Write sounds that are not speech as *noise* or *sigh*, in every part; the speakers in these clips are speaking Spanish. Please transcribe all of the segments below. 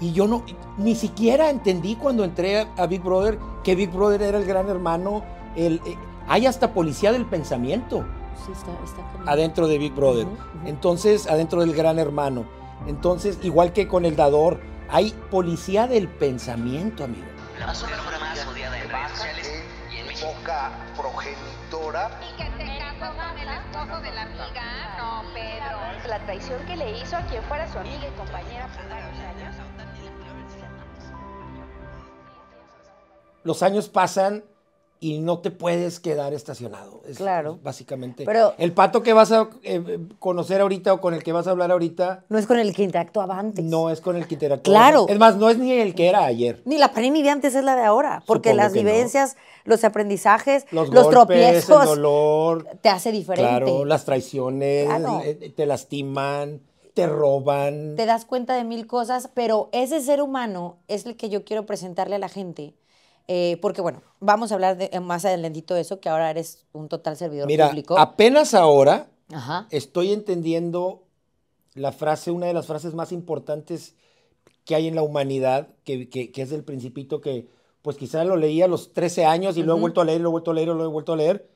Y yo no, ni siquiera entendí cuando entré a, Big Brother que Big Brother era el gran hermano. El, eh, hay hasta policía del pensamiento. está, está adentro de Big Brother. Entonces, adentro del gran hermano. Entonces, igual que con el dador, hay policía del pensamiento, amigo. La más odiada en redes y en boca progenitora. Y que te con el esposo de la amiga. No, Pedro. La traición que le hizo a quien fuera su amiga y compañera por varios años. los años pasan y no te puedes quedar estacionado. Es, claro. Básicamente. Pero, el pato que vas a eh, conocer ahorita o con el que vas a hablar ahorita. No es con el que interactuaba antes. No es con el que interactuaba. Claro. Es más, no es ni el que era ayer. Ni la ni de antes es la de ahora. Porque las vivencias, los aprendizajes, los, tropiezos. El dolor. Te hace diferente. Claro, las traiciones, ah, eh, te lastiman te roban. Te das cuenta de mil cosas, pero ese ser humano es el que yo quiero presentarle a la gente, eh, porque bueno, vamos a hablar eh, más adelantito de eso, que ahora eres un total servidor Mira, Apenas ahora estoy entendiendo la frase, una de las frases más importantes que hay en la humanidad, que, es del principito que pues quizás lo leí a los 13 años y lo he vuelto a leer, lo he vuelto a leer, lo he vuelto a leer.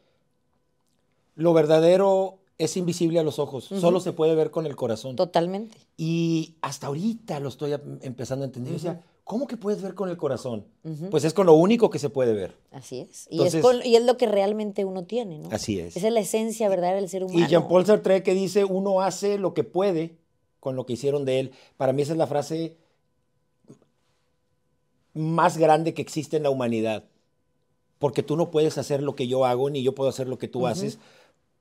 Lo verdadero es invisible a los ojos, solo se puede ver con el corazón. Totalmente. Y hasta ahorita lo estoy empezando a entender. O sea, ¿Cómo que puedes ver con el corazón? Pues es con lo único que se puede ver. Así es. Y, es lo que realmente uno tiene, ¿no? Así es. Esa es la esencia, ¿verdad?, del ser humano. Y Jean-Paul Sartre que dice, uno hace lo que puede con lo que hicieron de él. Para mí esa es la frase más grande que existe en la humanidad. Porque tú no puedes hacer lo que yo hago, ni yo puedo hacer lo que tú haces,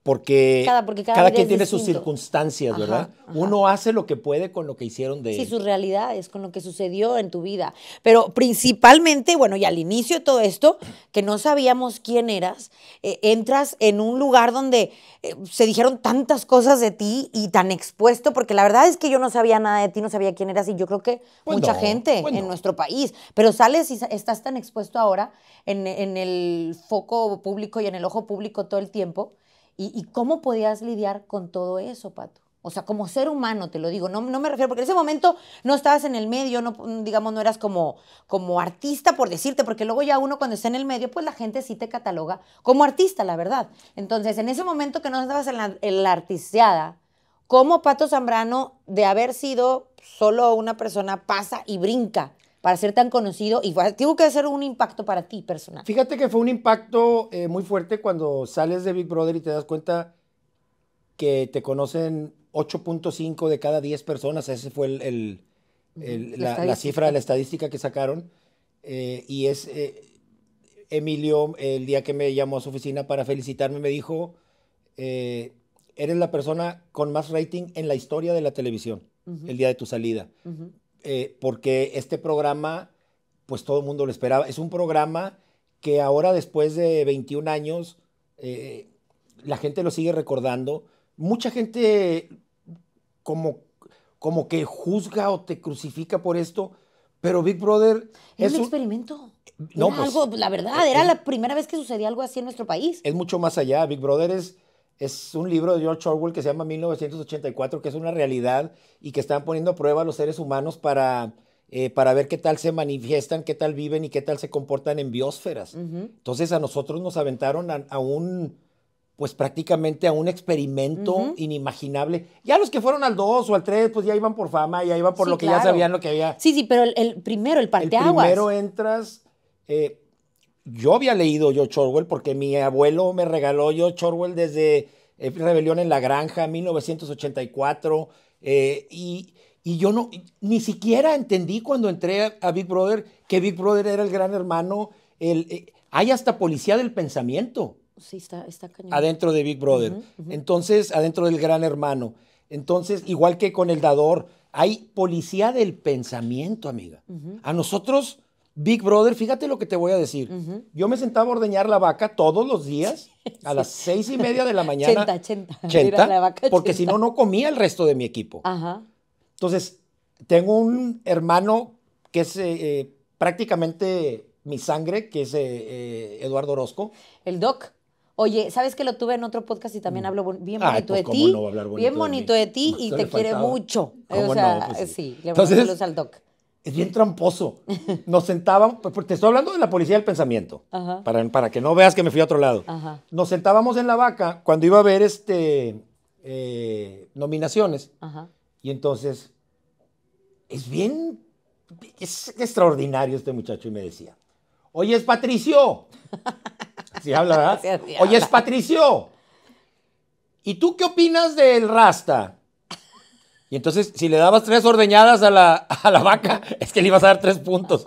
porque cada, porque cada, quien tiene sus circunstancias, ¿verdad? Uno hace lo que puede con lo que hicieron de... Sí, sus realidades, con lo que sucedió en tu vida. Pero principalmente, bueno, y al inicio de todo esto, que no sabíamos quién eras, eh, entras en un lugar donde eh, se dijeron tantas cosas de ti y tan expuesto, porque la verdad es que yo no sabía nada de ti, no sabía quién eras, y yo creo que pues mucha gente pues en nuestro país, pero sales y estás tan expuesto ahora en, en el foco público y en el ojo público todo el tiempo ¿Y, cómo podías lidiar con todo eso, Pato? O sea, como ser humano, te lo digo, no, me refiero, porque en ese momento no estabas en el medio, no, digamos, no eras como, como artista, por decirte, porque luego ya uno cuando está en el medio, pues la gente sí te cataloga como artista, la verdad. Entonces, en ese momento que no estabas en la, en artisteada, como Pato Zambrano, de haber sido solo una persona, pasa y brinca para ser tan conocido y tuvo que hacer un impacto para ti personal. Fíjate que fue un impacto eh, muy fuerte cuando sales de Big Brother y te das cuenta que te conocen 8.5 de cada 10 personas, Esa fue la, la, cifra, la estadística que sacaron, eh, y es... Eh, Emilio, el día que me llamó a su oficina para felicitarme, me dijo, eres la persona con más rating en la historia de la televisión, el día de tu salida. Eh, porque este programa, pues todo el mundo lo esperaba. Es un programa que ahora, después de 21 años, eh, la gente lo sigue recordando. Mucha gente como, como que juzga o te crucifica por esto, pero Big Brother... Es, un experimento. No, pues, algo, la verdad, eh, era la primera vez que sucedía algo así en nuestro país. Es mucho más allá. Big Brother es es un libro de George Orwell que se llama 1984, que es una realidad y que están poniendo a prueba a los seres humanos para, eh, para ver qué tal se manifiestan, qué tal viven y qué tal se comportan en biosferas. Entonces a nosotros nos aventaron a, un, pues prácticamente a un experimento inimaginable. Ya los que fueron al 2 o al 3, pues ya iban por fama, ya iban por lo que ya sabían lo que había. Sí, sí, pero el, primero, el parteaguas. El primero entras, eh, yo había leído George Chorwell porque mi abuelo me regaló George Orwell desde eh, Rebelión en la Granja, 1984, eh, y, yo no, ni siquiera entendí cuando entré a, Big Brother que Big Brother era el gran hermano. El, eh, hay hasta policía del pensamiento. Sí, está, Adentro de Big Brother. Entonces, adentro del gran hermano. Entonces, igual que con el dador, hay policía del pensamiento, amiga. A nosotros Big Brother, fíjate lo que te voy a decir. Yo me sentaba a ordeñar la vaca todos los días *laughs* a las seis y media de la mañana. porque si no, no comía el resto de mi equipo. Ajá. Entonces, tengo un hermano que es eh, eh, prácticamente mi sangre, que es eh, Eduardo Orozco. El doc. Oye, ¿sabes que lo tuve en otro podcast y también mm. hablo bien pues, bonito de ti? No bien bonito de, ti y te quiere mucho. O sea, pues sí. le mando saludos al doc es bien tramposo. Nos sentábamos, pues, te estoy hablando de la policía del pensamiento, Para, para que no veas que me fui a otro lado. Nos sentábamos en la vaca cuando iba a haber este, eh, nominaciones. Y entonces, es bien, es extraordinario este muchacho. Y me decía, oye, es Patricio. si habla, ¿verdad? *laughs* oye, es Patricio. ¿Y tú qué opinas del Rasta? Y entonces, si le dabas tres ordeñadas a la, vaca, es que le ibas a dar tres puntos.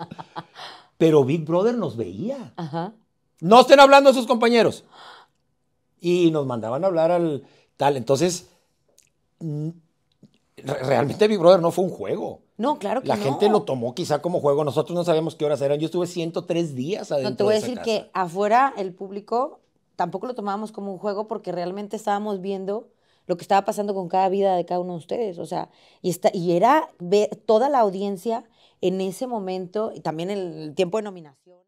Pero Big Brother nos veía. Ajá. No estén hablando a sus compañeros. Y nos mandaban a hablar al tal. Entonces, mm, realmente Big Brother no fue un juego. No, claro que La gente lo tomó quizá como juego. Nosotros no sabíamos qué horas eran. Yo estuve 103 días adentro. No, te voy a decir que afuera el público tampoco lo tomábamos como un juego porque realmente estábamos viendo lo que estaba pasando con cada vida de cada uno de ustedes. O sea, y, y era ver toda la audiencia en ese momento y también el tiempo de nominación.